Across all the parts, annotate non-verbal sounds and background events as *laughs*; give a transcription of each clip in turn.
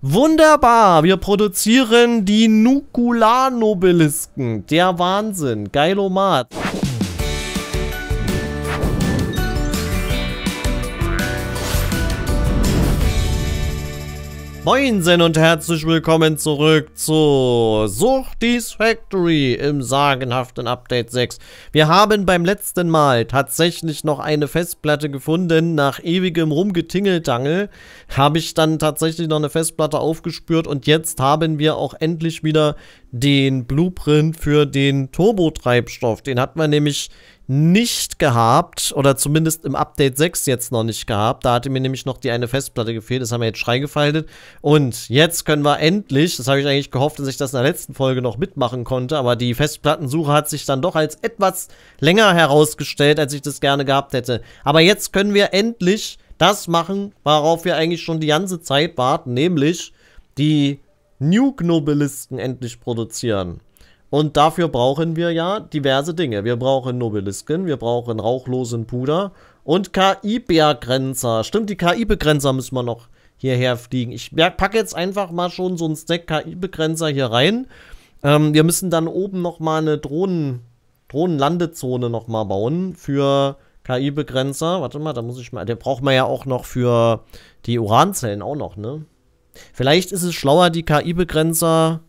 Wunderbar, wir produzieren die Nukularnobelisken. Der Wahnsinn, geilomat. Moinsen und herzlich willkommen zurück zu Suchtis Factory im sagenhaften Update 6. Wir haben beim letzten Mal tatsächlich noch eine Festplatte gefunden. Nach ewigem Rumgetingeltangel habe ich dann tatsächlich noch eine Festplatte aufgespürt und jetzt haben wir auch endlich wieder den Blueprint für den Turbotreibstoff. Den hat man nämlich nicht gehabt oder zumindest im Update 6 jetzt noch nicht gehabt. Da hatte mir nämlich noch die eine Festplatte gefehlt, das haben wir jetzt schreingefaltet. Und jetzt können wir endlich, das habe ich eigentlich gehofft, dass ich das in der letzten Folge noch mitmachen konnte, aber die Festplattensuche hat sich dann doch als etwas länger herausgestellt, als ich das gerne gehabt hätte. Aber jetzt können wir endlich das machen, worauf wir eigentlich schon die ganze Zeit warten, nämlich die nuke Nobilisten endlich produzieren. Und dafür brauchen wir ja diverse Dinge. Wir brauchen Nobelisken, wir brauchen rauchlosen Puder und KI-Begrenzer. Stimmt, die KI-Begrenzer müssen wir noch hierher fliegen. Ich packe jetzt einfach mal schon so einen Stack KI-Begrenzer hier rein. Ähm, wir müssen dann oben nochmal eine Drohnen, Drohnenlandezone nochmal bauen für KI-Begrenzer. Warte mal, da muss ich mal. Der braucht man ja auch noch für die Uranzellen auch noch, ne? Vielleicht ist es schlauer, die KI-Begrenzer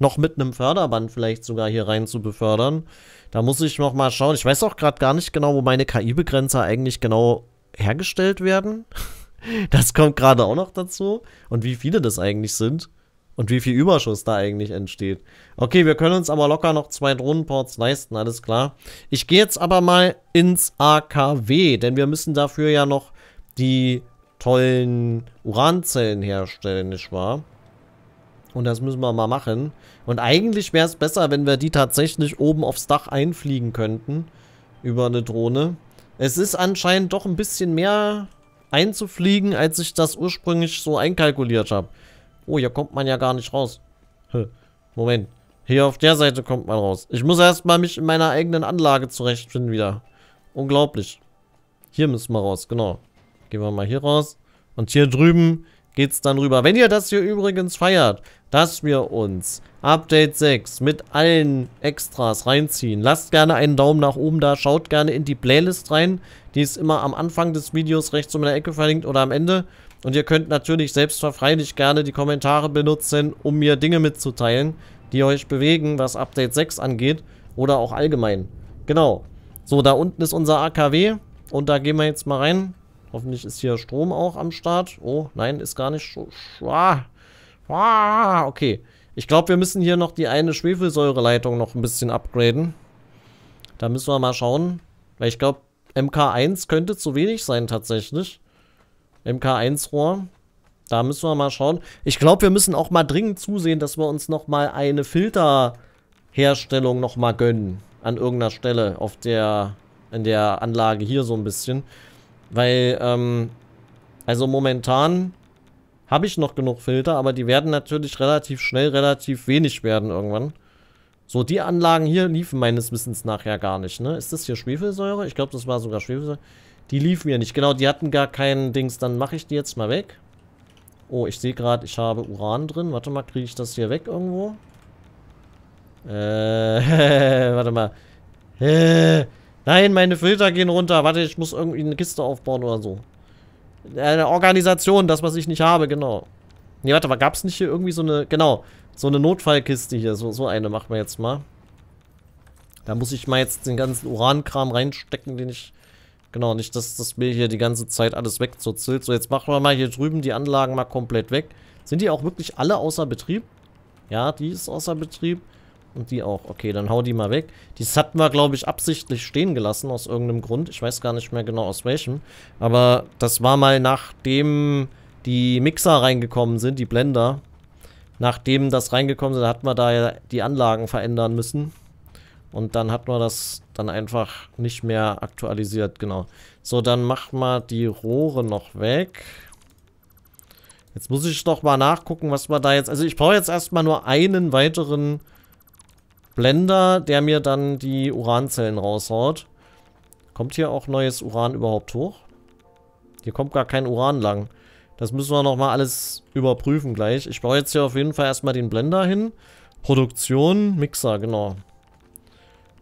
noch mit einem Förderband vielleicht sogar hier rein zu befördern. Da muss ich noch mal schauen. Ich weiß auch gerade gar nicht genau, wo meine KI-Begrenzer eigentlich genau hergestellt werden. *laughs* Das kommt gerade auch noch dazu. Und wie viele das eigentlich sind. Und wie viel Überschuss da eigentlich entsteht. Okay, wir können uns aber locker noch zwei Drohnenports leisten, alles klar. Ich gehe jetzt aber mal ins AKW, denn wir müssen dafür ja noch die tollen Uranzellen herstellen, nicht wahr? Und das müssen wir mal machen. Und eigentlich wäre es besser, wenn wir die tatsächlich oben aufs Dach einfliegen könnten. Über eine Drohne. Es ist anscheinend doch ein bisschen mehr einzufliegen, als ich das ursprünglich so einkalkuliert habe. Oh, hier kommt man ja gar nicht raus. Moment. Hier auf der Seite kommt man raus. Ich muss erstmal mich in meiner eigenen Anlage zurechtfinden wieder. Unglaublich. Hier müssen wir raus, genau. Gehen wir mal hier raus. Und hier drüben geht's dann rüber. Wenn ihr das hier übrigens feiert, dass wir uns Update 6 mit allen Extras reinziehen, lasst gerne einen Daumen nach oben da, schaut gerne in die Playlist rein. Die ist immer am Anfang des Videos rechts um in der Ecke verlinkt oder am Ende. Und ihr könnt natürlich selbstverfreilich gerne die Kommentare benutzen, um mir Dinge mitzuteilen, die euch bewegen, was Update 6 angeht oder auch allgemein. Genau. So, da unten ist unser AKW und da gehen wir jetzt mal rein. Hoffentlich ist hier Strom auch am Start. Oh, nein, ist gar nicht. Ah, ah, okay. Ich glaube, wir müssen hier noch die eine Schwefelsäureleitung noch ein bisschen upgraden. Da müssen wir mal schauen. Weil ich glaube, MK1 könnte zu wenig sein tatsächlich. MK1-Rohr. Da müssen wir mal schauen. Ich glaube, wir müssen auch mal dringend zusehen, dass wir uns noch mal eine Filterherstellung noch mal gönnen. An irgendeiner Stelle auf der, in der Anlage hier so ein bisschen. Weil, ähm, also momentan habe ich noch genug Filter, aber die werden natürlich relativ schnell relativ wenig werden irgendwann. So, die Anlagen hier liefen meines Wissens nachher gar nicht, ne? Ist das hier Schwefelsäure? Ich glaube, das war sogar Schwefelsäure. Die liefen hier nicht. Genau, die hatten gar keinen Dings. Dann mache ich die jetzt mal weg. Oh, ich sehe gerade, ich habe Uran drin. Warte mal, kriege ich das hier weg irgendwo? Äh, *laughs* warte mal. Äh, Nein, meine Filter gehen runter. Warte, ich muss irgendwie eine Kiste aufbauen oder so. Eine Organisation, das, was ich nicht habe, genau. Nee, warte, aber gab es nicht hier irgendwie so eine... Genau, so eine Notfallkiste hier. So, so eine machen wir jetzt mal. Da muss ich mal jetzt den ganzen Urankram reinstecken, den ich... Genau, nicht, dass das mir hier die ganze Zeit alles wegzurzählt. So, jetzt machen wir mal hier drüben die Anlagen mal komplett weg. Sind die auch wirklich alle außer Betrieb? Ja, die ist außer Betrieb. Und die auch. Okay, dann hau die mal weg. Dies hatten wir, glaube ich, absichtlich stehen gelassen aus irgendeinem Grund. Ich weiß gar nicht mehr genau aus welchem. Aber das war mal nachdem die Mixer reingekommen sind, die Blender. Nachdem das reingekommen sind, hatten wir da ja die Anlagen verändern müssen. Und dann hat man das dann einfach nicht mehr aktualisiert, genau. So, dann mach mal die Rohre noch weg. Jetzt muss ich doch mal nachgucken, was wir da jetzt... Also ich brauche jetzt erstmal nur einen weiteren Blender, der mir dann die Uranzellen raushaut. Kommt hier auch neues Uran überhaupt hoch? Hier kommt gar kein Uran lang. Das müssen wir nochmal alles überprüfen gleich. Ich baue jetzt hier auf jeden Fall erstmal den Blender hin. Produktion, Mixer, genau.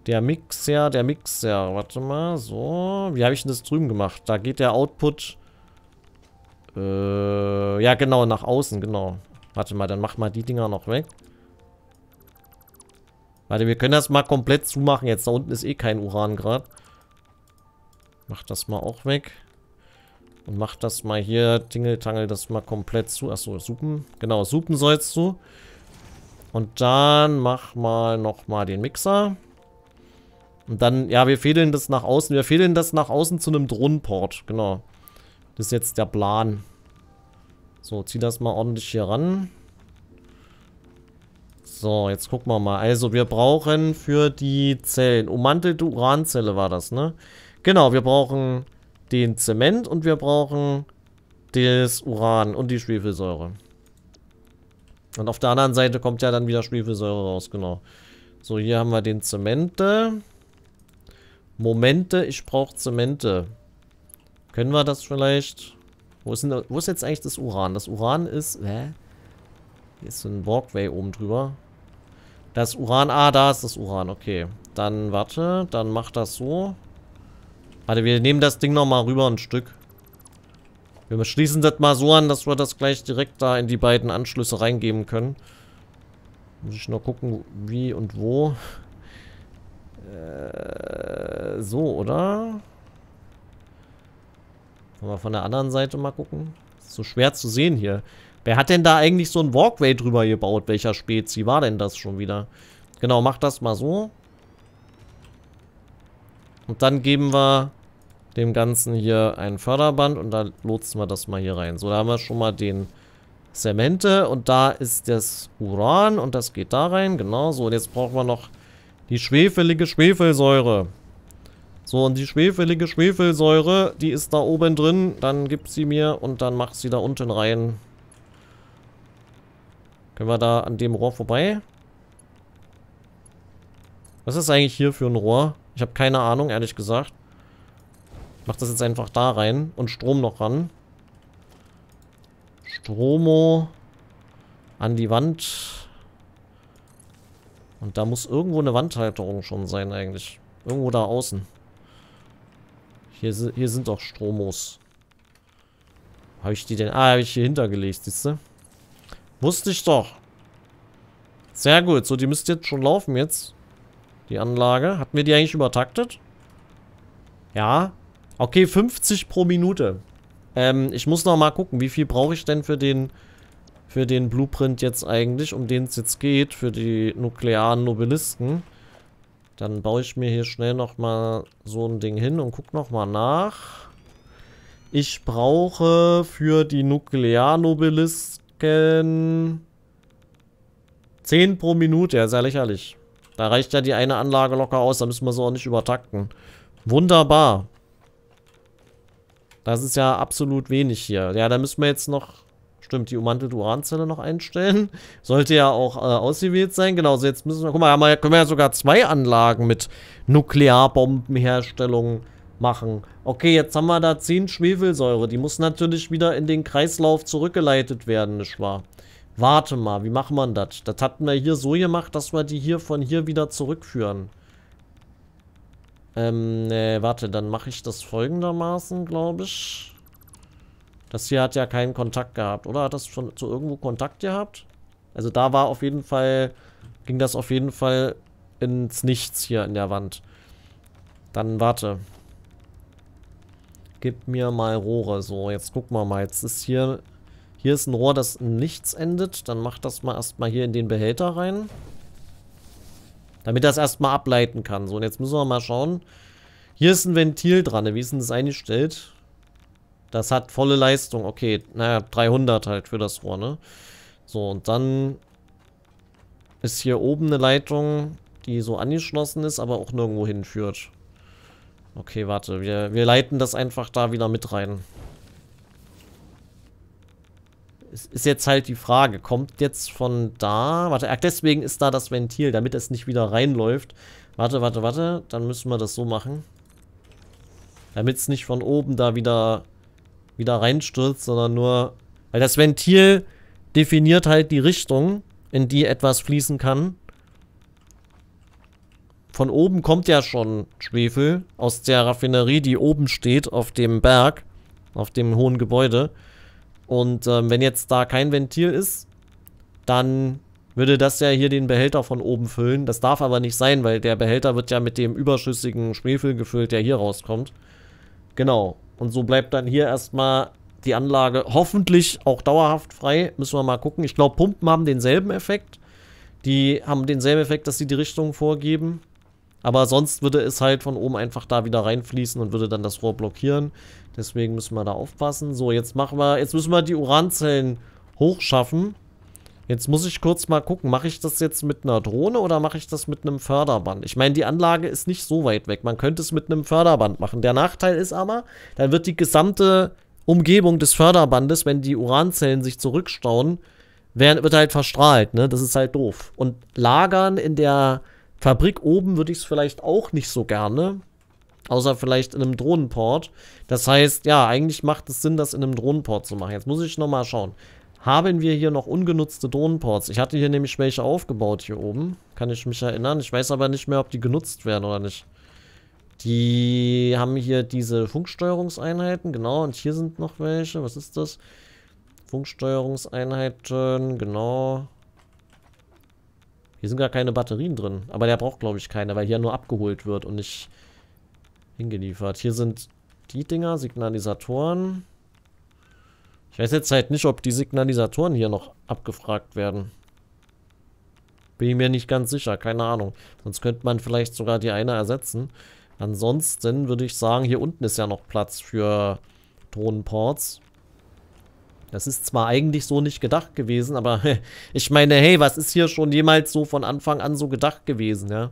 Der Mixer, der Mixer. Warte mal, so. Wie habe ich denn das drüben gemacht? Da geht der Output... Äh, ja, genau, nach außen, genau. Warte mal, dann mach mal die Dinger noch weg. Warte, wir können das mal komplett zumachen. Jetzt da unten ist eh kein Uran gerade. Mach das mal auch weg. Und mach das mal hier, Tingeltangel, das mal komplett zu. Achso, Suppen. Genau, Suppen sollst du. Und dann mach mal nochmal den Mixer. Und dann, ja, wir fädeln das nach außen. Wir fädeln das nach außen zu einem Drohnenport. Genau. Das ist jetzt der Plan. So, zieh das mal ordentlich hier ran. So, jetzt gucken wir mal. Also, wir brauchen für die Zellen, ummantelte Uranzelle war das, ne? Genau, wir brauchen den Zement und wir brauchen das Uran und die Schwefelsäure. Und auf der anderen Seite kommt ja dann wieder Schwefelsäure raus, genau. So, hier haben wir den Zemente. Momente, ich brauche Zemente. Können wir das vielleicht... Wo ist, denn, wo ist jetzt eigentlich das Uran? Das Uran ist... Hä? Hier ist so ein Walkway oben drüber. Das Uran. Ah, da ist das Uran. Okay. Dann warte. Dann mach das so. Warte, wir nehmen das Ding nochmal rüber ein Stück. Wir schließen das mal so an, dass wir das gleich direkt da in die beiden Anschlüsse reingeben können. Muss ich noch gucken, wie und wo. Äh, so, oder? Wollen wir von der anderen Seite mal gucken? Ist so schwer zu sehen hier. Wer hat denn da eigentlich so ein Walkway drüber gebaut? Welcher Spezi war denn das schon wieder? Genau, mach das mal so. Und dann geben wir dem Ganzen hier ein Förderband und dann lotsen wir das mal hier rein. So, da haben wir schon mal den Zemente und da ist das Uran und das geht da rein. Genau, so und jetzt brauchen wir noch die schwefelige Schwefelsäure. So, und die schwefelige Schwefelsäure, die ist da oben drin. Dann gibt sie mir und dann macht sie da unten rein. Können wir da an dem Rohr vorbei? Was ist eigentlich hier für ein Rohr? Ich habe keine Ahnung, ehrlich gesagt. Ich mach das jetzt einfach da rein und Strom noch ran. Stromo an die Wand. Und da muss irgendwo eine Wandhalterung schon sein eigentlich. Irgendwo da außen. Hier, hier sind doch Stromos. Habe ich die denn? Ah, habe ich hier hintergelegt, siehst du? Wusste ich doch. Sehr gut. So, die müsste jetzt schon laufen jetzt. Die Anlage. Hatten wir die eigentlich übertaktet? Ja. Okay, 50 pro Minute. Ähm, ich muss noch mal gucken, wie viel brauche ich denn für den für den Blueprint jetzt eigentlich, um den es jetzt geht, für die nuklearen Nobelisten. Dann baue ich mir hier schnell nochmal so ein Ding hin und guck nochmal nach. Ich brauche für die nuklearen Nobelisten Glocken. 10 pro Minute, ja, sehr lächerlich. Da reicht ja die eine Anlage locker aus, da müssen wir so auch nicht übertakten. Wunderbar. Das ist ja absolut wenig hier. Ja, da müssen wir jetzt noch, stimmt, die ummantelte Uranzelle noch einstellen. *laughs* Sollte ja auch äh, ausgewählt sein. Genau, so jetzt müssen wir, guck mal, haben können wir ja sogar zwei Anlagen mit Nuklearbombenherstellung herstellen machen. Okay, jetzt haben wir da 10 Schwefelsäure. Die muss natürlich wieder in den Kreislauf zurückgeleitet werden, nicht wahr? Warte mal, wie macht man das? Das hatten wir hier so gemacht, dass wir die hier von hier wieder zurückführen. Ähm, äh, warte, dann mache ich das folgendermaßen, glaube ich. Das hier hat ja keinen Kontakt gehabt, oder? Hat das schon zu irgendwo Kontakt gehabt? Also da war auf jeden Fall, ging das auf jeden Fall ins Nichts hier in der Wand. Dann warte. Gib mir mal Rohre. So, jetzt gucken wir mal. Jetzt ist hier... Hier ist ein Rohr, das nichts endet. Dann mach das mal erstmal hier in den Behälter rein. Damit das erstmal ableiten kann. So, und jetzt müssen wir mal schauen. Hier ist ein Ventil dran. Wie ist denn das eingestellt? Das hat volle Leistung. Okay, naja, 300 halt für das Rohr, ne? So, und dann ist hier oben eine Leitung, die so angeschlossen ist, aber auch nirgendwo hinführt. Okay, warte. Wir, wir leiten das einfach da wieder mit rein. Es ist jetzt halt die Frage, kommt jetzt von da... Warte, ach, deswegen ist da das Ventil, damit es nicht wieder reinläuft. Warte, warte, warte. Dann müssen wir das so machen. Damit es nicht von oben da wieder, wieder reinstürzt, sondern nur... Weil das Ventil definiert halt die Richtung, in die etwas fließen kann. Von oben kommt ja schon Schwefel aus der Raffinerie, die oben steht auf dem Berg, auf dem hohen Gebäude. Und ähm, wenn jetzt da kein Ventil ist, dann würde das ja hier den Behälter von oben füllen. Das darf aber nicht sein, weil der Behälter wird ja mit dem überschüssigen Schwefel gefüllt, der hier rauskommt. Genau. Und so bleibt dann hier erstmal die Anlage hoffentlich auch dauerhaft frei. Müssen wir mal gucken. Ich glaube, Pumpen haben denselben Effekt. Die haben denselben Effekt, dass sie die Richtung vorgeben. Aber sonst würde es halt von oben einfach da wieder reinfließen und würde dann das Rohr blockieren. Deswegen müssen wir da aufpassen. So, jetzt machen wir, jetzt müssen wir die Uranzellen hochschaffen. Jetzt muss ich kurz mal gucken, mache ich das jetzt mit einer Drohne oder mache ich das mit einem Förderband? Ich meine, die Anlage ist nicht so weit weg. Man könnte es mit einem Förderband machen. Der Nachteil ist aber, dann wird die gesamte Umgebung des Förderbandes, wenn die Uranzellen sich zurückstauen, wird halt verstrahlt, ne? Das ist halt doof. Und lagern in der Fabrik oben würde ich es vielleicht auch nicht so gerne. Außer vielleicht in einem Drohnenport. Das heißt, ja, eigentlich macht es Sinn, das in einem Drohnenport zu machen. Jetzt muss ich nochmal schauen. Haben wir hier noch ungenutzte Drohnenports? Ich hatte hier nämlich welche aufgebaut hier oben. Kann ich mich erinnern. Ich weiß aber nicht mehr, ob die genutzt werden oder nicht. Die haben hier diese Funksteuerungseinheiten, genau. Und hier sind noch welche. Was ist das? Funksteuerungseinheiten, genau. Hier sind gar keine Batterien drin. Aber der braucht, glaube ich, keine, weil hier nur abgeholt wird und nicht hingeliefert. Hier sind die Dinger, Signalisatoren. Ich weiß jetzt halt nicht, ob die Signalisatoren hier noch abgefragt werden. Bin ich mir nicht ganz sicher, keine Ahnung. Sonst könnte man vielleicht sogar die eine ersetzen. Ansonsten würde ich sagen, hier unten ist ja noch Platz für Drohnenports. Das ist zwar eigentlich so nicht gedacht gewesen, aber *laughs* ich meine, hey, was ist hier schon jemals so von Anfang an so gedacht gewesen, ja?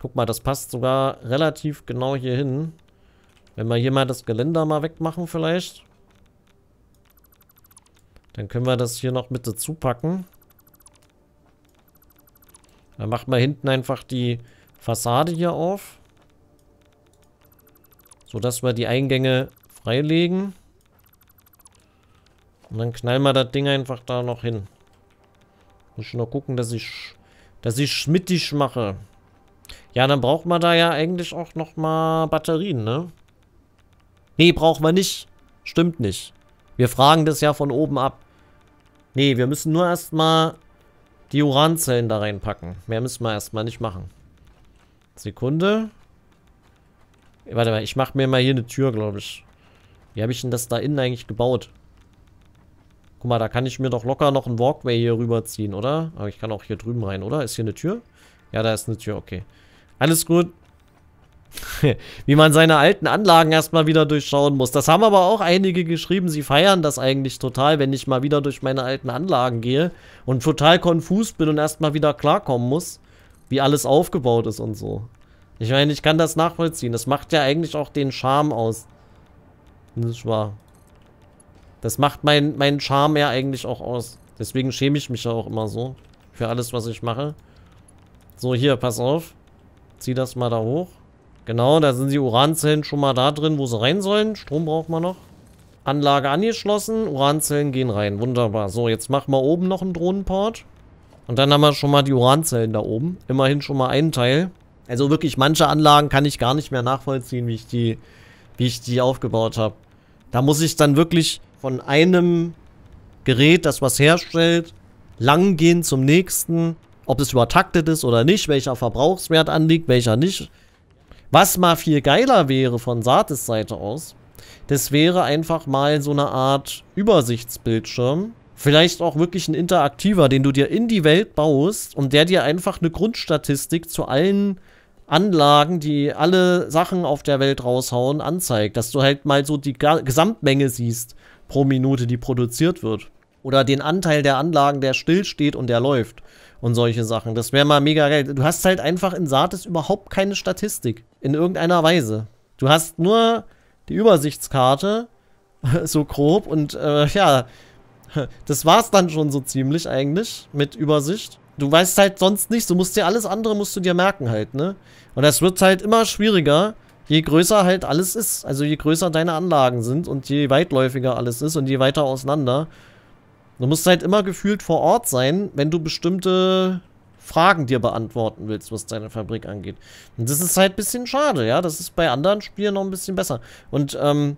Guck mal, das passt sogar relativ genau hier hin. Wenn wir hier mal das Geländer mal wegmachen vielleicht. Dann können wir das hier noch mit dazu packen. Dann macht man hinten einfach die Fassade hier auf. Sodass wir die Eingänge freilegen. Und dann knallen wir das Ding einfach da noch hin. Muss ich nur gucken, dass ich, dass ich schmittig mache. Ja, dann braucht man da ja eigentlich auch nochmal Batterien, ne? Nee, brauchen wir nicht. Stimmt nicht. Wir fragen das ja von oben ab. Nee, wir müssen nur erstmal die Uranzellen da reinpacken. Mehr müssen wir erstmal nicht machen. Sekunde. Warte mal, ich mache mir mal hier eine Tür, glaube ich. Wie habe ich denn das da innen eigentlich gebaut? Guck mal, da kann ich mir doch locker noch einen Walkway hier rüberziehen, oder? Aber ich kann auch hier drüben rein, oder? Ist hier eine Tür? Ja, da ist eine Tür, okay. Alles gut. *laughs* Wie man seine alten Anlagen erstmal wieder durchschauen muss. Das haben aber auch einige geschrieben, sie feiern das eigentlich total, wenn ich mal wieder durch meine alten Anlagen gehe und total konfus bin und erstmal wieder klarkommen muss, wie alles aufgebaut ist und so. Ich meine, ich kann das nachvollziehen. Das macht ja eigentlich auch den Charme aus. Das ist wahr. Das macht meinen mein Charme ja eigentlich auch aus. Deswegen schäme ich mich ja auch immer so. Für alles, was ich mache. So, hier, pass auf. Zieh das mal da hoch. Genau, da sind die Uranzellen schon mal da drin, wo sie rein sollen. Strom braucht man noch. Anlage angeschlossen, Uranzellen gehen rein. Wunderbar. So, jetzt machen wir oben noch einen Drohnenport. Und dann haben wir schon mal die Uranzellen da oben. Immerhin schon mal einen Teil. Also wirklich, manche Anlagen kann ich gar nicht mehr nachvollziehen, wie ich die, wie ich die aufgebaut habe. Da muss ich dann wirklich von einem Gerät, das was herstellt, langgehend zum nächsten, ob es übertaktet ist oder nicht, welcher Verbrauchswert anliegt, welcher nicht. Was mal viel geiler wäre von Saates Seite aus, das wäre einfach mal so eine Art Übersichtsbildschirm. Vielleicht auch wirklich ein interaktiver, den du dir in die Welt baust und der dir einfach eine Grundstatistik zu allen Anlagen, die alle Sachen auf der Welt raushauen, anzeigt. Dass du halt mal so die Gesamtmenge siehst pro Minute, die produziert wird. Oder den Anteil der Anlagen, der stillsteht und der läuft. Und solche Sachen. Das wäre mal mega geil. Du hast halt einfach in Satis überhaupt keine Statistik. In irgendeiner Weise. Du hast nur die Übersichtskarte. *laughs* so grob. Und äh, ja, *laughs* das war's dann schon so ziemlich eigentlich mit Übersicht. Du weißt halt sonst nichts. Du musst dir alles andere musst du dir merken halt, ne? Und das wird halt immer schwieriger je größer halt alles ist, also je größer deine Anlagen sind und je weitläufiger alles ist und je weiter auseinander, du musst halt immer gefühlt vor Ort sein, wenn du bestimmte Fragen dir beantworten willst, was deine Fabrik angeht. Und das ist halt ein bisschen schade, ja. Das ist bei anderen Spielen noch ein bisschen besser. Und ähm,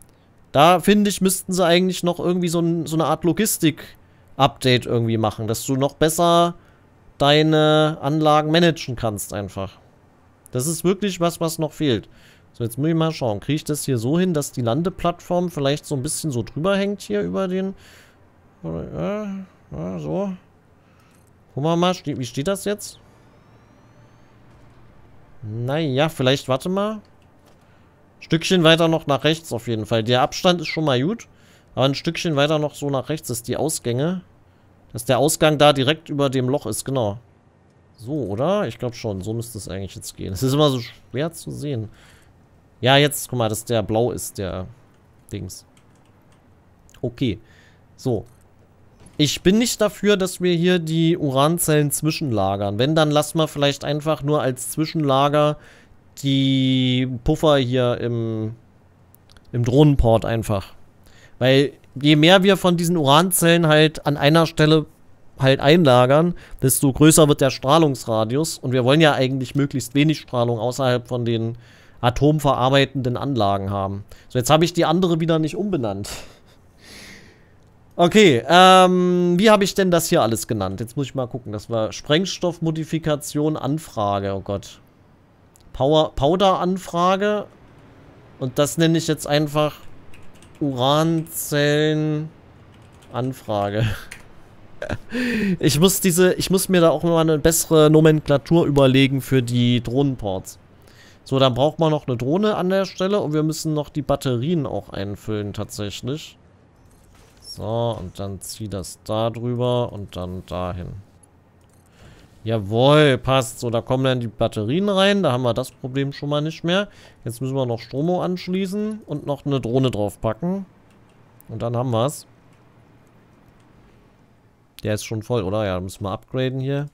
da finde ich, müssten sie eigentlich noch irgendwie so, ein, so eine Art Logistik-Update irgendwie machen, dass du noch besser deine Anlagen managen kannst einfach. Das ist wirklich was, was noch fehlt jetzt muss ich mal schauen. Kriege ich das hier so hin, dass die Landeplattform vielleicht so ein bisschen so drüber hängt hier über den... Ja, ja, so. Gucken wir mal, wie steht das jetzt? Naja, vielleicht, warte mal. Stückchen weiter noch nach rechts auf jeden Fall. Der Abstand ist schon mal gut. Aber ein Stückchen weiter noch so nach rechts ist die Ausgänge. Dass der Ausgang da direkt über dem Loch ist, genau. So, oder? Ich glaube schon. So müsste es eigentlich jetzt gehen. Es ist immer so schwer zu sehen. Ja, jetzt, guck mal, dass der blau ist, der Dings. Okay. So. Ich bin nicht dafür, dass wir hier die Uranzellen zwischenlagern. Wenn, dann lassen wir vielleicht einfach nur als Zwischenlager die Puffer hier im, im Drohnenport einfach. Weil je mehr wir von diesen Uranzellen halt an einer Stelle halt einlagern, desto größer wird der Strahlungsradius. Und wir wollen ja eigentlich möglichst wenig Strahlung außerhalb von den atomverarbeitenden Anlagen haben. So, jetzt habe ich die andere wieder nicht umbenannt. Okay, ähm, wie habe ich denn das hier alles genannt? Jetzt muss ich mal gucken. Das war Sprengstoffmodifikation Anfrage. Oh Gott. Power, Powder Anfrage. Und das nenne ich jetzt einfach Uranzellen Anfrage. *laughs* ich muss diese, ich muss mir da auch mal eine bessere Nomenklatur überlegen für die Drohnenports. So, dann braucht man noch eine Drohne an der Stelle und wir müssen noch die Batterien auch einfüllen tatsächlich. So, und dann zieh das da drüber und dann dahin. Jawohl, passt. So, da kommen dann die Batterien rein. Da haben wir das Problem schon mal nicht mehr. Jetzt müssen wir noch Stromo anschließen und noch eine Drohne draufpacken. Und dann haben wir es. Der ist schon voll, oder? Ja, da müssen wir upgraden hier.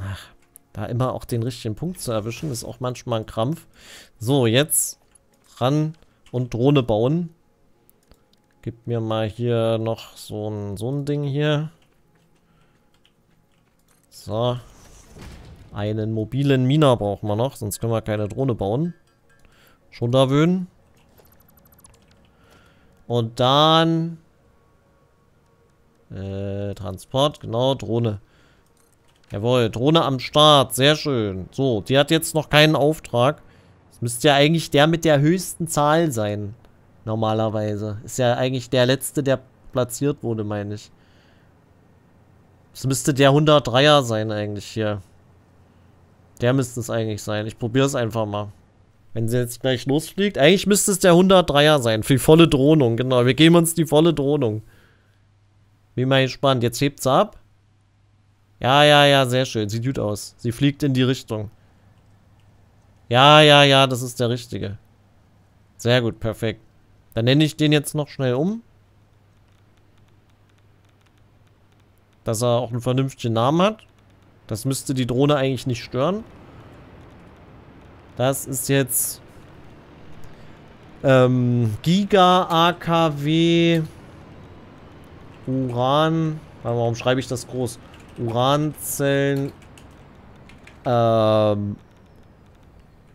Ach, da immer auch den richtigen Punkt zu erwischen, ist auch manchmal ein Krampf. So, jetzt ran und Drohne bauen. Gib mir mal hier noch so ein, so ein Ding hier. So. Einen mobilen Mina brauchen wir noch, sonst können wir keine Drohne bauen. Schon da wöhnen. Und dann... Äh, Transport, genau, Drohne. Jawohl, Drohne am Start. Sehr schön. So, die hat jetzt noch keinen Auftrag. Das müsste ja eigentlich der mit der höchsten Zahl sein. Normalerweise. Ist ja eigentlich der letzte, der platziert wurde, meine ich. Das müsste der 103er sein eigentlich hier. Der müsste es eigentlich sein. Ich probiere es einfach mal. Wenn sie jetzt gleich losfliegt. Eigentlich müsste es der 103er sein. Für die volle Drohnung, genau. Wir geben uns die volle Drohnung. Bin mal gespannt. Jetzt hebt sie ab. Ja, ja, ja, sehr schön. Sieht gut aus. Sie fliegt in die Richtung. Ja, ja, ja, das ist der richtige. Sehr gut, perfekt. Dann nenne ich den jetzt noch schnell um. Dass er auch einen vernünftigen Namen hat. Das müsste die Drohne eigentlich nicht stören. Das ist jetzt... Ähm, Giga AKW Uran. Warum schreibe ich das groß? Uranzellen ähm,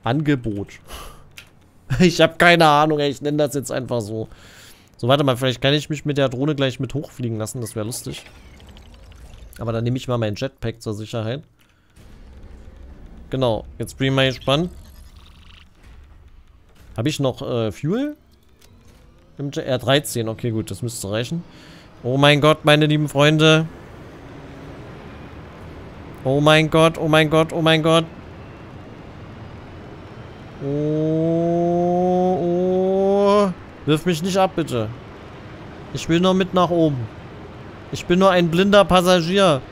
Angebot. *laughs* Ich habe keine Ahnung, ey. ich nenne das jetzt einfach so. So, warte mal, vielleicht kann ich mich mit der Drohne gleich mit hochfliegen lassen, das wäre lustig. Aber dann nehme ich mal mein Jetpack zur Sicherheit. Genau, jetzt bin ich mal gespannt. Habe ich noch äh, Fuel? Im äh, R13, okay gut, das müsste reichen. Oh mein Gott, meine lieben Freunde. Oh mein Gott, oh mein Gott, oh mein Gott. Oh, oh. Wirf mich nicht ab, bitte. Ich will nur mit nach oben. Ich bin nur ein blinder Passagier.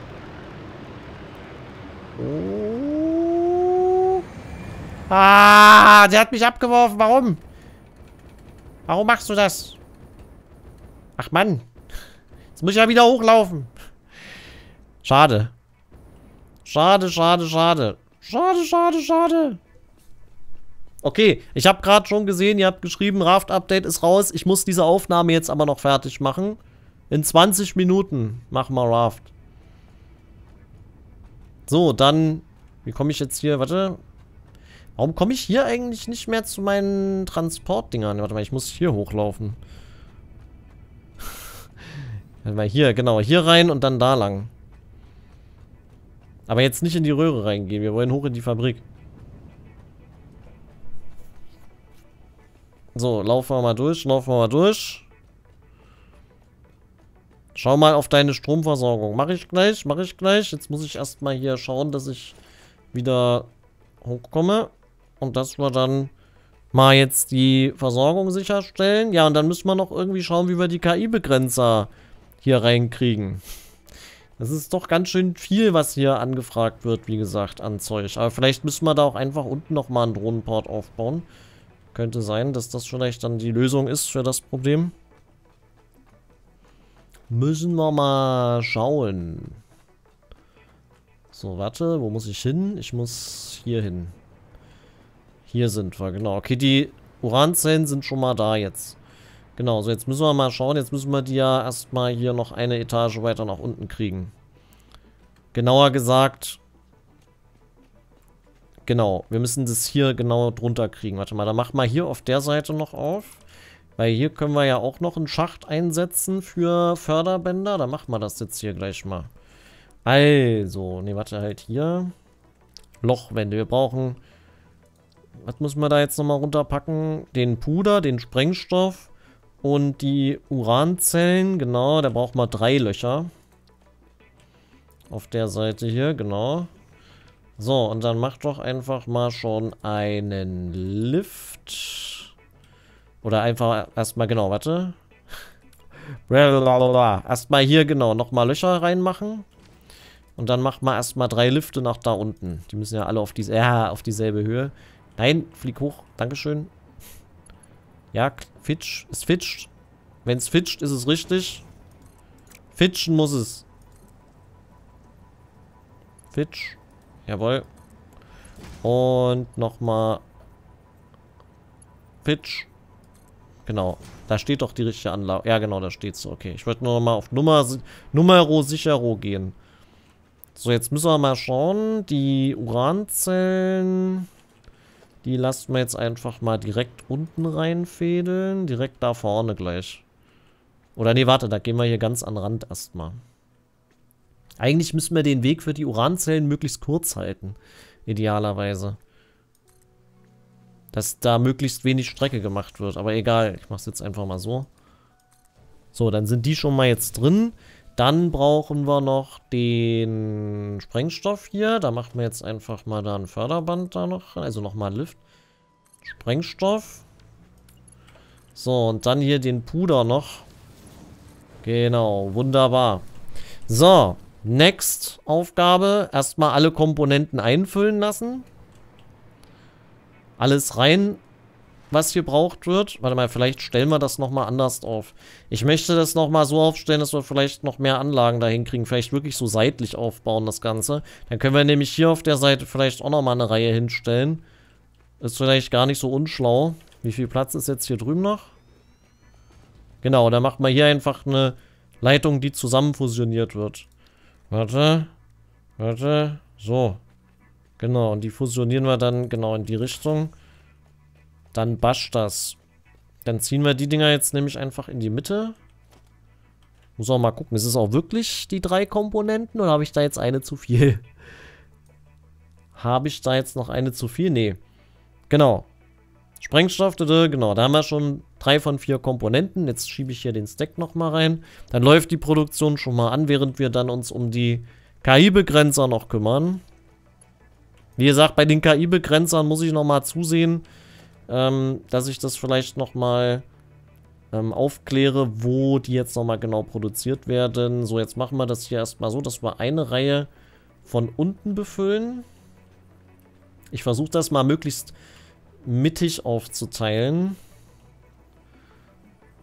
Oh. Ah, der hat mich abgeworfen. Warum? Warum machst du das? Ach Mann. Jetzt muss ich ja wieder hochlaufen. Schade. Schade, schade, schade. Schade, schade, schade. Okay, ich habe gerade schon gesehen, ihr habt geschrieben, Raft-Update ist raus. Ich muss diese Aufnahme jetzt aber noch fertig machen. In 20 Minuten machen wir Raft. So, dann... Wie komme ich jetzt hier? Warte. Warum komme ich hier eigentlich nicht mehr zu meinen Transportdingern? Warte mal, ich muss hier hochlaufen. *laughs* Warte mal, hier, genau. Hier rein und dann da lang. Aber jetzt nicht in die Röhre reingehen. Wir wollen hoch in die Fabrik. So, laufen wir mal durch, laufen wir mal durch. Schau mal auf deine Stromversorgung. Mache ich gleich, mache ich gleich. Jetzt muss ich erstmal hier schauen, dass ich wieder hochkomme. Und dass wir dann mal jetzt die Versorgung sicherstellen. Ja, und dann müssen wir noch irgendwie schauen, wie wir die KI-Begrenzer hier reinkriegen. Das ist doch ganz schön viel, was hier angefragt wird, wie gesagt, an Zeug. Aber vielleicht müssen wir da auch einfach unten nochmal einen Drohnenport aufbauen. Könnte sein, dass das vielleicht dann die Lösung ist für das Problem. Müssen wir mal schauen. So, warte, wo muss ich hin? Ich muss hier hin. Hier sind wir, genau. Okay, die Uranzellen sind schon mal da jetzt. Genau, so jetzt müssen wir mal schauen. Jetzt müssen wir die ja erstmal hier noch eine Etage weiter nach unten kriegen. Genauer gesagt... Genau, wir müssen das hier genau drunter kriegen. Warte mal, dann mach mal hier auf der Seite noch auf. Weil hier können wir ja auch noch einen Schacht einsetzen für Förderbänder. Dann machen wir das jetzt hier gleich mal. Also, ne, warte, halt hier. Lochwände, wir brauchen... Was müssen wir da jetzt nochmal runterpacken? Den Puder, den Sprengstoff und die Uranzellen, genau, da braucht man drei Löcher. Auf der Seite hier, genau. So, und dann macht doch einfach mal schon einen Lift. Oder einfach erstmal, genau, warte. Erstmal hier, genau, nochmal Löcher reinmachen. Und dann macht man erstmal drei Lifte nach da unten. Die müssen ja alle auf, diese, ja, auf dieselbe Höhe. Nein, flieg hoch. Dankeschön. Ja, Fitch. Es fitscht. Wenn es fitscht, ist es richtig. Fitschen muss es. Fitch. Jawohl. Und nochmal. Fitch. Genau. Da steht doch die richtige Anlage. Ja, genau, da steht steht's. Okay. Ich wollte nur nochmal auf Nummer, Numero Sichero gehen. So, jetzt müssen wir mal schauen. Die Uranzellen. Die lassen wir jetzt einfach mal direkt unten reinfädeln. Direkt da vorne gleich. Oder nee, warte, da gehen wir hier ganz an Rand erstmal. Eigentlich müssen wir den Weg für die Uranzellen möglichst kurz halten. Idealerweise. Dass da möglichst wenig Strecke gemacht wird. Aber egal, ich mach's jetzt einfach mal so. So, dann sind die schon mal jetzt drin. Dann brauchen wir noch den Sprengstoff hier. Da machen wir jetzt einfach mal da ein Förderband da noch. Also nochmal Lift. Sprengstoff. So, und dann hier den Puder noch. Genau, wunderbar. So, next Aufgabe. Erstmal alle Komponenten einfüllen lassen. Alles rein was gebraucht wird. Warte mal, vielleicht stellen wir das nochmal anders auf. Ich möchte das nochmal so aufstellen, dass wir vielleicht noch mehr Anlagen dahin kriegen. Vielleicht wirklich so seitlich aufbauen, das Ganze. Dann können wir nämlich hier auf der Seite vielleicht auch nochmal eine Reihe hinstellen. Ist vielleicht gar nicht so unschlau. Wie viel Platz ist jetzt hier drüben noch? Genau, dann macht man hier einfach eine Leitung, die zusammen fusioniert wird. Warte. Warte. So. Genau, und die fusionieren wir dann genau in die Richtung. Dann bascht das. Dann ziehen wir die Dinger jetzt nämlich einfach in die Mitte. Muss auch mal gucken, ist es auch wirklich die drei Komponenten oder habe ich da jetzt eine zu viel? *laughs* habe ich da jetzt noch eine zu viel? Nee. Genau. Sprengstoff, genau, da haben wir schon drei von vier Komponenten. Jetzt schiebe ich hier den Stack nochmal rein. Dann läuft die Produktion schon mal an, während wir dann uns um die KI-Begrenzer noch kümmern. Wie gesagt, bei den KI-Begrenzern muss ich nochmal zusehen, ähm, dass ich das vielleicht nochmal ähm, aufkläre, wo die jetzt nochmal genau produziert werden. So, jetzt machen wir das hier erstmal so, dass wir eine Reihe von unten befüllen. Ich versuche das mal möglichst mittig aufzuteilen.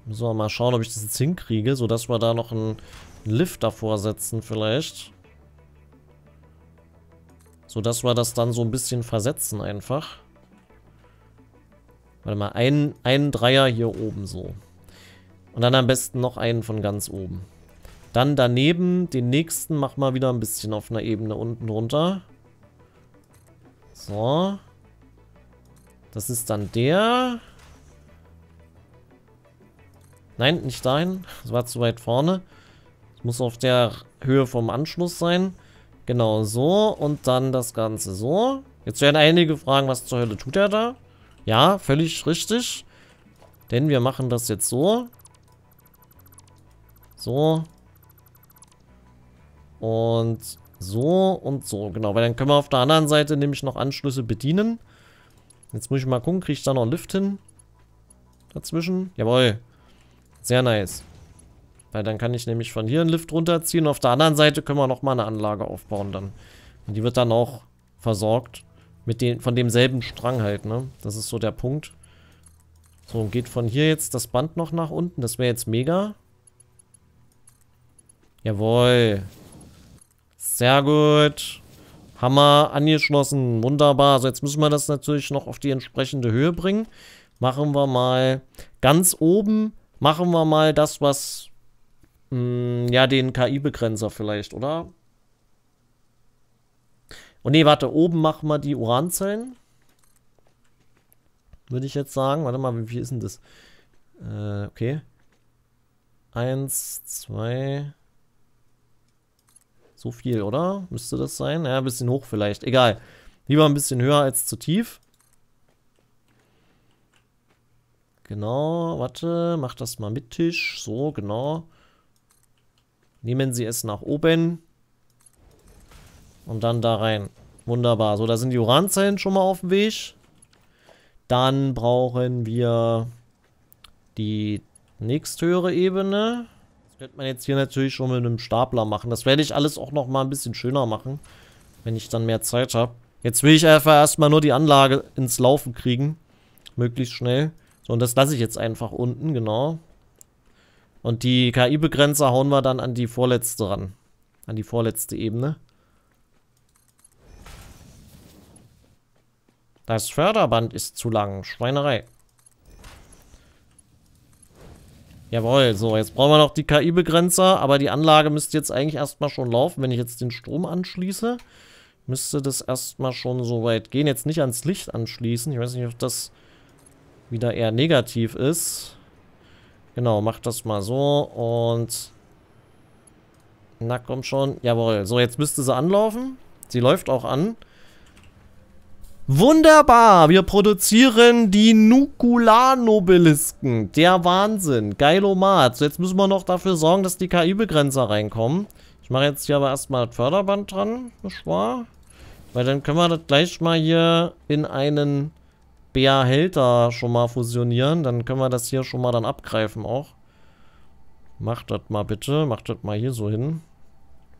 So, mal schauen, ob ich das jetzt hinkriege, sodass wir da noch einen Lift davor setzen vielleicht. Sodass wir das dann so ein bisschen versetzen einfach. Warte mal, einen, einen Dreier hier oben so. Und dann am besten noch einen von ganz oben. Dann daneben, den nächsten mach mal wieder ein bisschen auf einer Ebene unten runter. So. Das ist dann der. Nein, nicht dahin. Das war zu weit vorne. Das muss auf der Höhe vom Anschluss sein. Genau so. Und dann das Ganze so. Jetzt werden einige fragen, was zur Hölle tut er da? Ja, völlig richtig. Denn wir machen das jetzt so. So. Und so und so. Genau, weil dann können wir auf der anderen Seite nämlich noch Anschlüsse bedienen. Jetzt muss ich mal gucken, kriege ich da noch einen Lift hin? Dazwischen? Jawohl. Sehr nice. Weil dann kann ich nämlich von hier einen Lift runterziehen. Und auf der anderen Seite können wir nochmal eine Anlage aufbauen dann. Und die wird dann auch versorgt mit den, von demselben Strang halt, ne? Das ist so der Punkt. So, geht von hier jetzt das Band noch nach unten. Das wäre jetzt mega. Jawohl. Sehr gut. Hammer angeschlossen. Wunderbar. So, jetzt müssen wir das natürlich noch auf die entsprechende Höhe bringen. Machen wir mal ganz oben, machen wir mal das, was, mh, mm, ja, den KI-Begrenzer vielleicht, oder? Und ne, warte, oben machen wir die Uranzellen. Würde ich jetzt sagen. Warte mal, wie viel ist denn das? Äh, okay. Eins, zwei. So viel, oder? Müsste das sein? Ja, ein bisschen hoch vielleicht. Egal. Lieber ein bisschen höher als zu tief. Genau, warte, mach das mal mit Tisch. So, genau. Nehmen Sie es nach oben. Und dann da rein. Wunderbar. So, da sind die Uranzellen schon mal auf dem Weg. Dann brauchen wir die nächsthöhere Ebene. Das könnte man jetzt hier natürlich schon mit einem Stapler machen. Das werde ich alles auch noch mal ein bisschen schöner machen, wenn ich dann mehr Zeit habe. Jetzt will ich einfach erstmal nur die Anlage ins Laufen kriegen. Möglichst schnell. So, und das lasse ich jetzt einfach unten, genau. Und die KI-Begrenzer hauen wir dann an die vorletzte ran. An die vorletzte Ebene. Das Förderband ist zu lang. Schweinerei. Jawohl, so, jetzt brauchen wir noch die KI-Begrenzer, aber die Anlage müsste jetzt eigentlich erstmal schon laufen. Wenn ich jetzt den Strom anschließe, müsste das erstmal schon so weit gehen. Jetzt nicht ans Licht anschließen. Ich weiß nicht, ob das wieder eher negativ ist. Genau, mach das mal so und... Na komm schon, jawohl. So, jetzt müsste sie anlaufen. Sie läuft auch an. Wunderbar, wir produzieren die Nukular-Nobelisken. Der Wahnsinn, geilomat. So, jetzt müssen wir noch dafür sorgen, dass die KI-Begrenzer reinkommen. Ich mache jetzt hier aber erstmal das Förderband dran, nicht wahr? Weil dann können wir das gleich mal hier in einen Behälter schon mal fusionieren. Dann können wir das hier schon mal dann abgreifen auch. Macht das mal bitte, macht das mal hier so hin.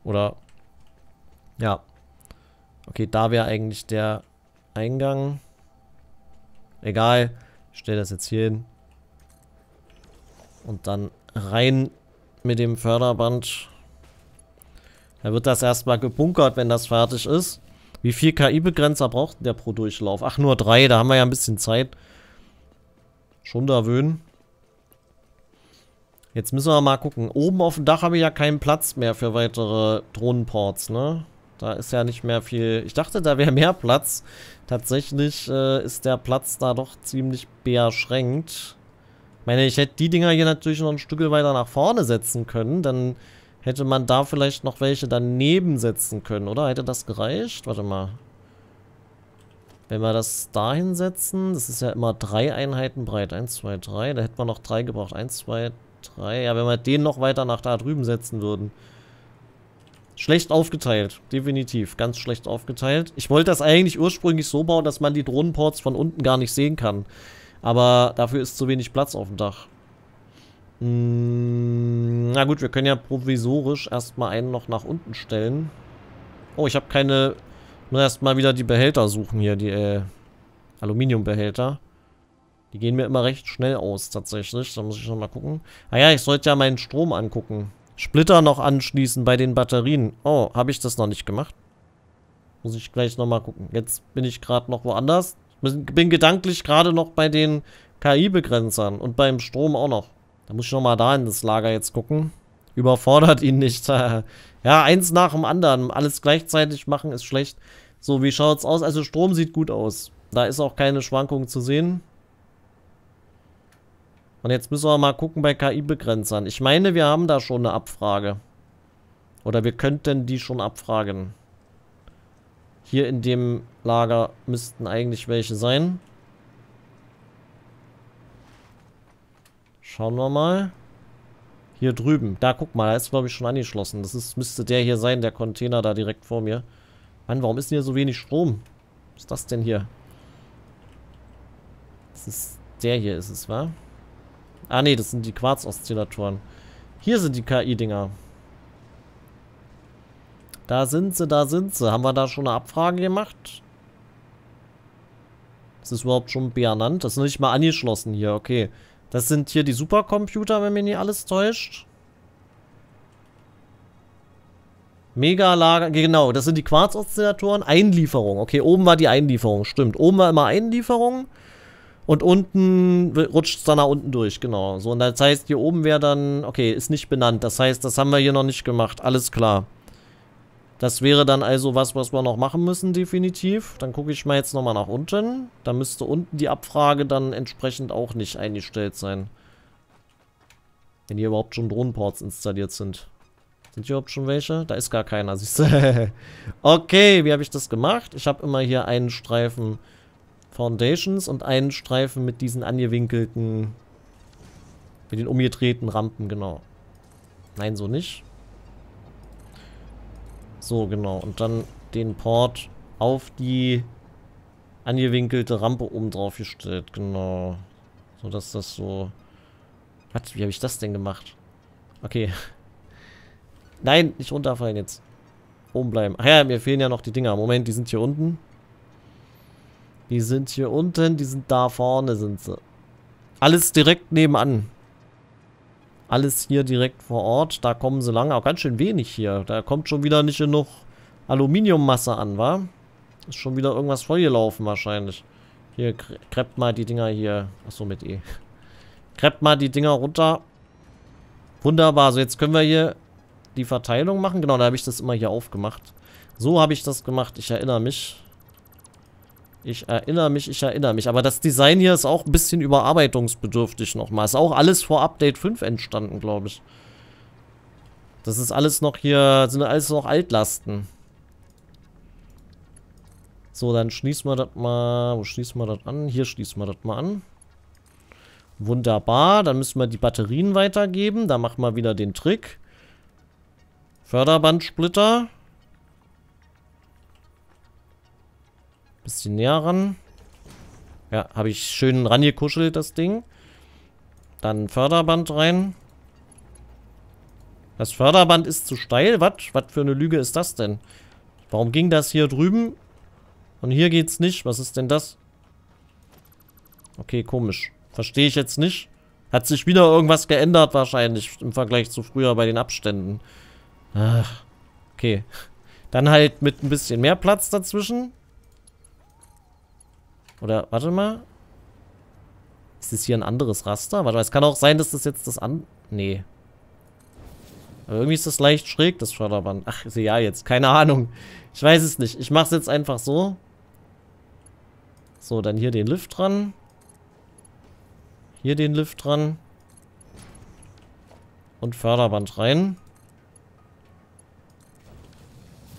Oder, ja. Okay, da wäre eigentlich der Eingang. Egal. Ich stelle das jetzt hier hin. Und dann rein mit dem Förderband. Da wird das erstmal gebunkert, wenn das fertig ist. Wie viel KI-Begrenzer braucht der pro Durchlauf? Ach, nur drei. Da haben wir ja ein bisschen Zeit. Schon da wöhnen. Jetzt müssen wir mal gucken. Oben auf dem Dach habe ich ja keinen Platz mehr für weitere Drohnenports, ne? Da ist ja nicht mehr viel... Ich dachte, da wäre mehr Platz. Tatsächlich äh, ist der Platz da doch ziemlich beerschränkt. Ich meine, ich hätte die Dinger hier natürlich noch ein Stück weiter nach vorne setzen können. Dann hätte man da vielleicht noch welche daneben setzen können, oder? Hätte das gereicht? Warte mal. Wenn wir das da hinsetzen, das ist ja immer drei Einheiten breit. Eins, zwei, drei. Da hätte man noch drei gebraucht. Eins, zwei, drei. Ja, wenn wir den noch weiter nach da drüben setzen würden. Schlecht aufgeteilt, definitiv, ganz schlecht aufgeteilt. Ich wollte das eigentlich ursprünglich so bauen, dass man die Drohnenports von unten gar nicht sehen kann. Aber dafür ist zu wenig Platz auf dem Dach. Hm, na gut, wir können ja provisorisch erstmal einen noch nach unten stellen. Oh, ich habe keine... Ich muss erstmal wieder die Behälter suchen hier, die äh, Aluminiumbehälter. Die gehen mir immer recht schnell aus, tatsächlich. Da muss ich nochmal gucken. Ah ja, ich sollte ja meinen Strom angucken. Splitter noch anschließen bei den Batterien. Oh, habe ich das noch nicht gemacht? Muss ich gleich nochmal gucken. Jetzt bin ich gerade noch woanders. Bin gedanklich gerade noch bei den KI-Begrenzern und beim Strom auch noch. Da muss ich nochmal da in das Lager jetzt gucken. Überfordert ihn nicht. *laughs* ja, eins nach dem anderen. Alles gleichzeitig machen ist schlecht. So, wie schaut's aus? Also Strom sieht gut aus. Da ist auch keine Schwankung zu sehen. Und jetzt müssen wir mal gucken bei KI-Begrenzern. Ich meine, wir haben da schon eine Abfrage. Oder wir könnten die schon abfragen. Hier in dem Lager müssten eigentlich welche sein. Schauen wir mal. Hier drüben. Da, guck mal, da ist, glaube ich, schon angeschlossen. Das ist, müsste der hier sein, der Container da direkt vor mir. Mann, warum ist denn hier so wenig Strom? Was ist das denn hier? Das ist der hier, ist es, wa? Ah nee, das sind die Quarz-Oszillatoren. Hier sind die KI-Dinger. Da sind sie, da sind sie. Haben wir da schon eine Abfrage gemacht? Das Ist überhaupt schon benannt? Das ist noch nicht mal angeschlossen hier, okay. Das sind hier die Supercomputer, wenn mich nicht alles täuscht. Megalager, genau, das sind die Quarz-Oszillatoren. Einlieferung, okay, oben war die Einlieferung, stimmt. Oben war immer Einlieferung. Und unten rutscht es dann nach unten durch, genau. So, und das heißt, hier oben wäre dann... Okay, ist nicht benannt. Das heißt, das haben wir hier noch nicht gemacht. Alles klar. Das wäre dann also was, was wir noch machen müssen, definitiv. Dann gucke ich mal jetzt nochmal nach unten. Da müsste unten die Abfrage dann entsprechend auch nicht eingestellt sein. Wenn hier überhaupt schon Drohnenports installiert sind. Sind hier überhaupt schon welche? Da ist gar keiner, siehst du. *laughs* okay, wie habe ich das gemacht? Ich habe immer hier einen Streifen Foundations und einen Streifen mit diesen angewinkelten, mit den umgedrehten Rampen, genau. Nein, so nicht. So, genau. Und dann den Port auf die angewinkelte Rampe oben drauf gestellt, genau. So, dass das so... Was, wie habe ich das denn gemacht? Okay. *laughs* Nein, nicht runterfallen jetzt. Oben bleiben. Ach ja, mir fehlen ja noch die Dinger. Moment, die sind hier unten. Die sind hier unten, die sind da vorne sind sie. Alles direkt nebenan. Alles hier direkt vor Ort. Da kommen sie lang. Auch ganz schön wenig hier. Da kommt schon wieder nicht genug Aluminiummasse an, wa? Ist schon wieder irgendwas vollgelaufen wahrscheinlich. Hier, kreppt mal die Dinger hier. Achso, mit E. Kreppt mal die Dinger runter. Wunderbar. So, jetzt können wir hier die Verteilung machen. Genau, da habe ich das immer hier aufgemacht. So habe ich das gemacht. Ich erinnere mich. Ich erinnere mich, ich erinnere mich. Aber das Design hier ist auch ein bisschen überarbeitungsbedürftig nochmal. Ist auch alles vor Update 5 entstanden, glaube ich. Das ist alles noch hier, sind alles noch Altlasten. So, dann schließen wir das mal, wo schließen wir das an? Hier schließen wir das mal an. Wunderbar, dann müssen wir die Batterien weitergeben. Da machen wir wieder den Trick. Förderbandsplitter. Bisschen näher ran. Ja, habe ich schön rangekuschelt, das Ding. Dann Förderband rein. Das Förderband ist zu steil. Was? Was für eine Lüge ist das denn? Warum ging das hier drüben? Und hier geht's nicht. Was ist denn das? Okay, komisch. Verstehe ich jetzt nicht. Hat sich wieder irgendwas geändert wahrscheinlich im Vergleich zu früher bei den Abständen. Ach, okay. *laughs* Dann halt mit ein bisschen mehr Platz dazwischen. Oder, warte mal. Ist das hier ein anderes Raster? Warte mal, es kann auch sein, dass das jetzt das an... Nee. Aber irgendwie ist das leicht schräg, das Förderband. Ach, ja jetzt. Keine Ahnung. Ich weiß es nicht. Ich mach's jetzt einfach so. So, dann hier den Lift dran. Hier den Lift dran. Und Förderband rein.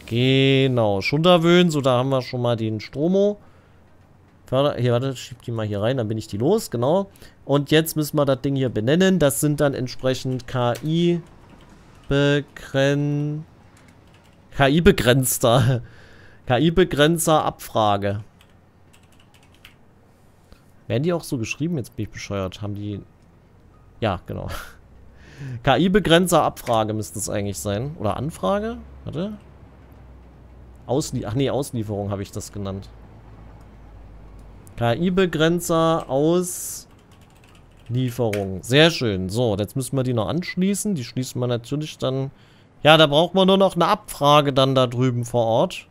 Genau, Schunterwöhn. So, da haben wir schon mal den Stromo. Hier, warte, schieb die mal hier rein, dann bin ich die los, genau. Und jetzt müssen wir das Ding hier benennen. Das sind dann entsprechend KI begren KI begrenzter. *laughs* KI begrenzer Abfrage. Werden die auch so geschrieben? Jetzt bin ich bescheuert. Haben die... Ja, genau. *laughs* KI begrenzer Abfrage müsste es eigentlich sein. Oder Anfrage? Warte. Auslie Ach nee, Auslieferung habe ich das genannt. KI-Begrenzer aus Lieferung. Sehr schön. So, jetzt müssen wir die noch anschließen. Die schließen wir natürlich dann... Ja, da braucht man nur noch eine Abfrage dann da drüben vor Ort.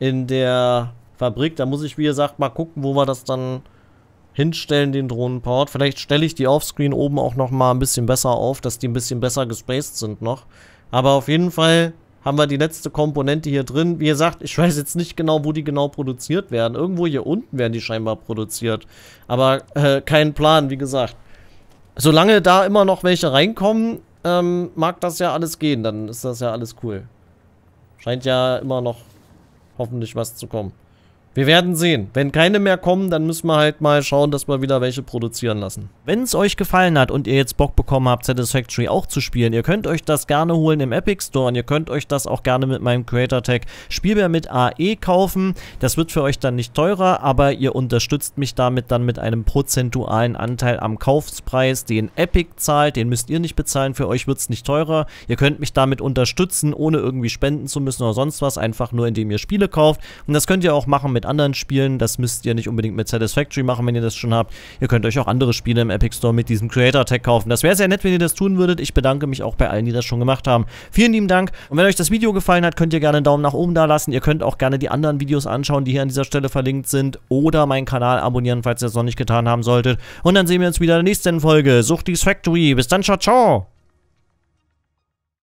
In der Fabrik. Da muss ich, wie gesagt, mal gucken, wo wir das dann hinstellen, den Drohnenport. Vielleicht stelle ich die Offscreen oben auch nochmal ein bisschen besser auf, dass die ein bisschen besser gespaced sind noch. Aber auf jeden Fall haben wir die letzte Komponente hier drin. Wie gesagt, ich weiß jetzt nicht genau, wo die genau produziert werden. Irgendwo hier unten werden die scheinbar produziert. Aber äh, kein Plan, wie gesagt. Solange da immer noch welche reinkommen, ähm, mag das ja alles gehen. Dann ist das ja alles cool. Scheint ja immer noch hoffentlich was zu kommen. Wir werden sehen. Wenn keine mehr kommen, dann müssen wir halt mal schauen, dass wir wieder welche produzieren lassen. Wenn es euch gefallen hat und ihr jetzt Bock bekommen habt, Satisfactory auch zu spielen, ihr könnt euch das gerne holen im Epic Store und ihr könnt euch das auch gerne mit meinem Creator Tag Spielbär mit AE kaufen. Das wird für euch dann nicht teurer, aber ihr unterstützt mich damit dann mit einem prozentualen Anteil am Kaufpreis, den Epic zahlt. Den müsst ihr nicht bezahlen, für euch wird es nicht teurer. Ihr könnt mich damit unterstützen, ohne irgendwie spenden zu müssen oder sonst was, einfach nur indem ihr Spiele kauft. Und das könnt ihr auch machen mit anderen Spielen. Das müsst ihr nicht unbedingt mit Satisfactory machen, wenn ihr das schon habt. Ihr könnt euch auch andere Spiele im Epic Store mit diesem Creator Tag kaufen. Das wäre sehr nett, wenn ihr das tun würdet. Ich bedanke mich auch bei allen, die das schon gemacht haben. Vielen lieben Dank. Und wenn euch das Video gefallen hat, könnt ihr gerne einen Daumen nach oben da lassen. Ihr könnt auch gerne die anderen Videos anschauen, die hier an dieser Stelle verlinkt sind. Oder meinen Kanal abonnieren, falls ihr das noch nicht getan haben solltet. Und dann sehen wir uns wieder in der nächsten Folge. Suchtis Factory. Bis dann, ciao, ciao.